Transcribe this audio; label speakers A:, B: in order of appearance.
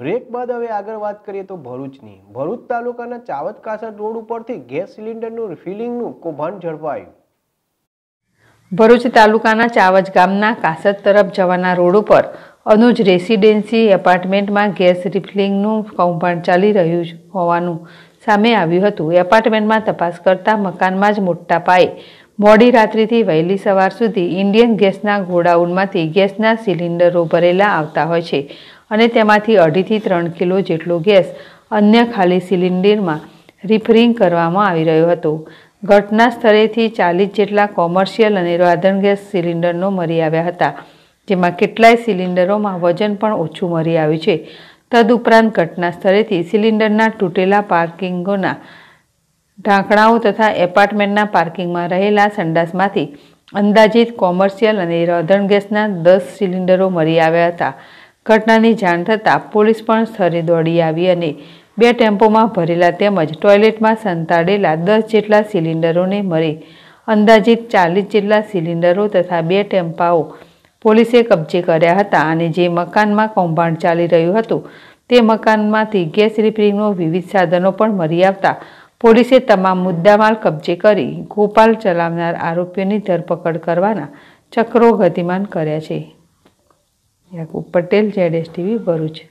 A: break બાદ હવે આગળ વાત કરીએ તો ભરૂચની ભરૂચ તાલુકાના ચાવત કાસર રોડ ઉપરથી ગેસ સિલિન્ડરનું રિફિલિંગનું કૌભાંડ ઝડપાયું
B: ભરૂચ તાલુકાના ચાવજ ગામના કાસત તરફ જવાના રોડ ઉપર અનુજ રેસિડેન્સી એપાર્ટમેન્ટમાં ગેસ રિફિલિંગનું કૌભાંડ ચાલી રહ્યું હોવાનું સામે આવ્યું હતું એપાર્ટમેન્ટમાં તપાસ કરતા મકાનમાં જ મોટા પાયે મોડી રાત્રિથી વહેલી સવાર સુધી ઇન્ડિયન ગેસના ગોડાઉનમાંથી ગેસના સિલિન્ડરો ભરેલા આવતા હોય છે અને તેમાંથી અઢીથી ત્રણ કિલો જેટલો ગેસ અન્ય ખાલી સિલિન્ડરમાં રિફરિંગ કરવામાં આવી રહ્યો હતો ઘટના સ્થળેથી ચાલીસ જેટલા કોમર્શિયલ અને રાંધણ ગેસ સિલિન્ડરનો મરી આવ્યા હતા જેમાં કેટલાય સિલિન્ડરોમાં વજન પણ ઓછું મરી આવ્યું છે તદુપરાંત ઘટના સ્થળેથી સિલિન્ડરના તૂટેલા પાર્કિંગોના ઢાંકણાઓ તથા એપાર્ટમેન્ટના પાર્કિંગમાં રહેલા સંડાસમાંથી અંદાજિત કોમર્શિયલ અને રંધણ ગેસના દસ સિલિન્ડરો મળી આવ્યા હતા ઘટનાની જાણ થતાં પોલીસ પણ સ્થળે દોડી આવી અને બે ટેમ્પોમાં ભરેલા તેમજ ટોયલેટમાં સંતાડેલા દસ જેટલા સિલિન્ડરોને મળી અંદાજિત ચાલીસ જેટલા સિલિન્ડરો તથા બે ટેમ્પાઓ પોલીસે કબજે કર્યા હતા અને જે મકાનમાં કૌભાંડ ચાલી રહ્યું હતું તે મકાનમાંથી ગેસ રિપેરિંગનો વિવિધ સાધનો પણ મળી આવતા પોલીસે તમામ મુદ્દામાલ કબજે કરી ગોપાલ ચલાવનાર આરોપીઓની ધરપકડ કરવાના ચક્રો ગતિમાન કર્યા છે Yakub Patel Z S TV Bharuch